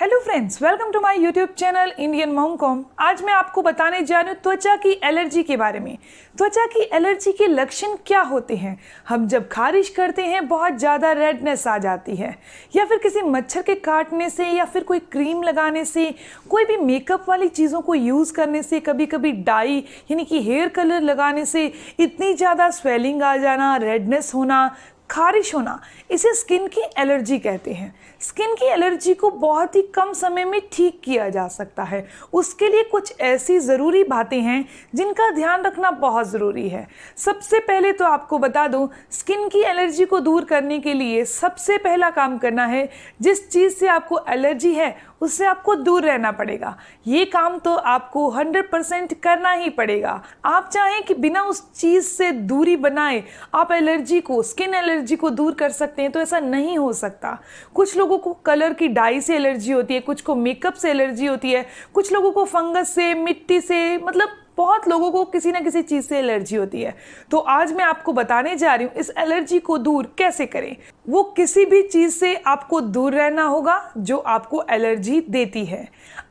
hello friends welcome to my YouTube channel Indian Momcom आज मैं आपको बताने जा रही हूँ त्वचा की एलर्जी के बारे में त्वचा की एलर्जी के लक्षण क्या होते हैं हम जब खारिश करते हैं बहुत ज़्यादा रेडनेस आ जाती है या फिर किसी मच्छर के काटने से या फिर कोई क्रीम लगाने से कोई भी मेकअप वाली चीज़ों को यूज़ करने से कभी कभी डाई यानी कि हेयर कलर लगाने से इतनी ज़्यादा स्वेलिंग आ जाना रेडनेस होना खारिश होना इसे स्किन की एलर्जी कहते हैं स्किन की एलर्जी को बहुत ही कम समय में ठीक किया जा सकता है उसके लिए कुछ ऐसी ज़रूरी बातें हैं जिनका ध्यान रखना बहुत ज़रूरी है सबसे पहले तो आपको बता दूं स्किन की एलर्जी को दूर करने के लिए सबसे पहला काम करना है जिस चीज़ से आपको एलर्जी है उससे आपको दूर रहना पड़ेगा ये काम तो आपको 100% करना ही पड़ेगा आप चाहें कि बिना उस चीज़ से दूरी बनाए आप एलर्जी को स्किन एलर्जी एलर्जी को दूर कर सकते हैं तो ऐसा नहीं हो सकता कुछ लोगों को कलर की डाई से एलर्जी होती है कुछ को मेकअप से एलर्जी होती है कुछ लोगों को फंगस से मिट्टी से मतलब बहुत लोगों को किसी ना किसी चीज़ से एलर्जी होती है तो आज मैं आपको बताने जा रही हूँ इस एलर्जी को दूर कैसे करें वो किसी भी चीज़ से आपको दूर रहना होगा जो आपको एलर्जी देती है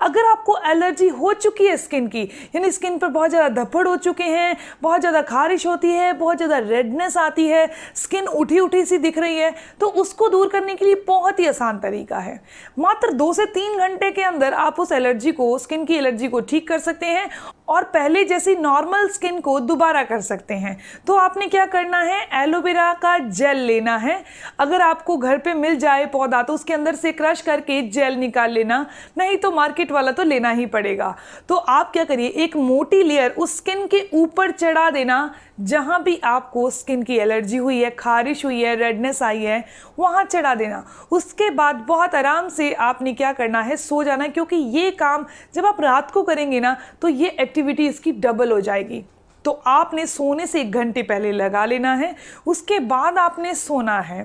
अगर आपको एलर्जी हो चुकी है स्किन की यानी स्किन पर बहुत ज़्यादा धप्पड़ हो चुके हैं बहुत ज़्यादा खारिश होती है बहुत ज़्यादा रेडनेस आती है स्किन उठी उठी सी दिख रही है तो उसको दूर करने के लिए बहुत ही आसान तरीका है मात्र दो से तीन घंटे के अंदर आप उस एलर्जी को स्किन की एलर्जी को ठीक कर सकते हैं और पहले जैसी नॉर्मल स्किन को दोबारा कर सकते हैं तो आपने क्या करना है एलोवेरा का जेल लेना है अगर आपको घर पे मिल जाए पौधा तो उसके अंदर से क्रश करके जेल निकाल लेना नहीं तो मार्केट वाला तो लेना ही पड़ेगा तो आप क्या करिए एक मोटी लेयर उस स्किन के ऊपर चढ़ा देना जहाँ भी आपको स्किन की एलर्जी हुई है खारिश हुई है रेडनेस आई है वहाँ चढ़ा देना उसके बाद बहुत आराम से आपने क्या करना है सो जाना क्योंकि ये काम जब आप रात को करेंगे ना तो ये एक्टिविटी इसकी डबल हो जाएगी तो आपने सोने से एक घंटे पहले लगा लेना है उसके बाद आपने सोना है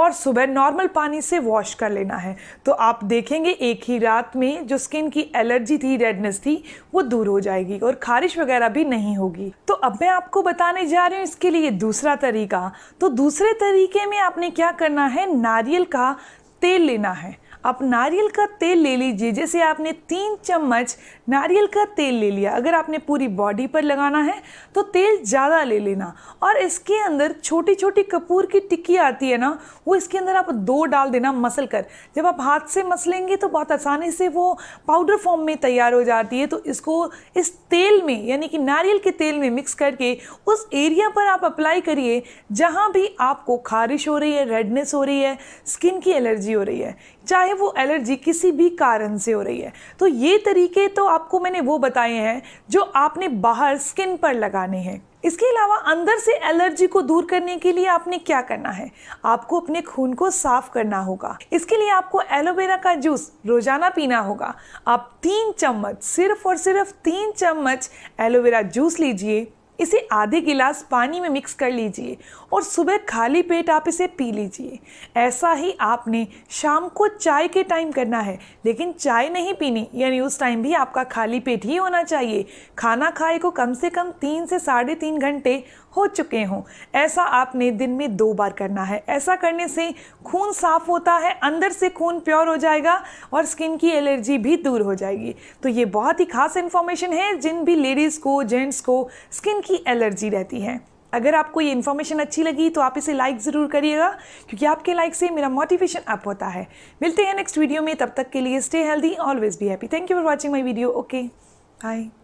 और सुबह नॉर्मल पानी से वॉश कर लेना है तो आप देखेंगे एक ही रात में जो स्किन की एलर्जी थी रेडनेस थी वो दूर हो जाएगी और खारिश वगैरह भी नहीं होगी तो अब मैं आपको बताने जा रही हूँ इसके लिए दूसरा तरीका तो दूसरे तरीके में आपने क्या करना है नारियल का तेल लेना है आप नारियल का तेल ले लीजिए जैसे आपने तीन चम्मच नारियल का तेल ले लिया अगर आपने पूरी बॉडी पर लगाना है तो तेल ज़्यादा ले लेना और इसके अंदर छोटी छोटी कपूर की टिक्की आती है ना वो इसके अंदर आप दो डाल देना मसल कर जब आप हाथ से मसलेंगे तो बहुत आसानी से वो पाउडर फॉर्म में तैयार हो जाती है तो इसको इस तेल में यानी कि नारियल के तेल में मिक्स करके उस एरिया पर आप अप्लाई करिए जहाँ भी आपको खारिश हो रही है रेडनेस हो रही है स्किन की एलर्जी हो रही है चाहे वो एलर्जी किसी भी कारण से हो रही है तो ये तरीके तो आपको मैंने वो बताए हैं जो आपने बाहर स्किन पर लगाने हैं इसके अलावा अंदर से एलर्जी को दूर करने के लिए आपने क्या करना है आपको अपने खून को साफ करना होगा इसके लिए आपको एलोवेरा का जूस रोजाना पीना होगा आप तीन चम्मच सिर्फ और सिर्फ तीन चम्मच एलोवेरा जूस लीजिए इसे आधे गिलास पानी में मिक्स कर लीजिए और सुबह खाली पेट आप इसे पी लीजिए ऐसा ही आपने शाम को चाय के टाइम करना है लेकिन चाय नहीं पीनी यानी उस टाइम भी आपका खाली पेट ही होना चाहिए खाना खाए को कम से कम तीन से साढ़े तीन घंटे हो चुके हों ऐसा आपने दिन में दो बार करना है ऐसा करने से खून साफ होता है अंदर से खून प्योर हो जाएगा और स्किन की एलर्जी भी दूर हो जाएगी तो ये बहुत ही खास इन्फॉर्मेशन है जिन भी लेडीज़ को जेंट्स को स्किन की एलर्जी रहती है अगर आपको ये इन्फॉर्मेशन अच्छी लगी तो आप इसे लाइक ज़रूर करिएगा क्योंकि आपके लाइक से मेरा मोटिवेशन अप होता है मिलते हैं नेक्स्ट वीडियो में तब तक के लिए stay healthy always be happy thank you for watching my video okay bye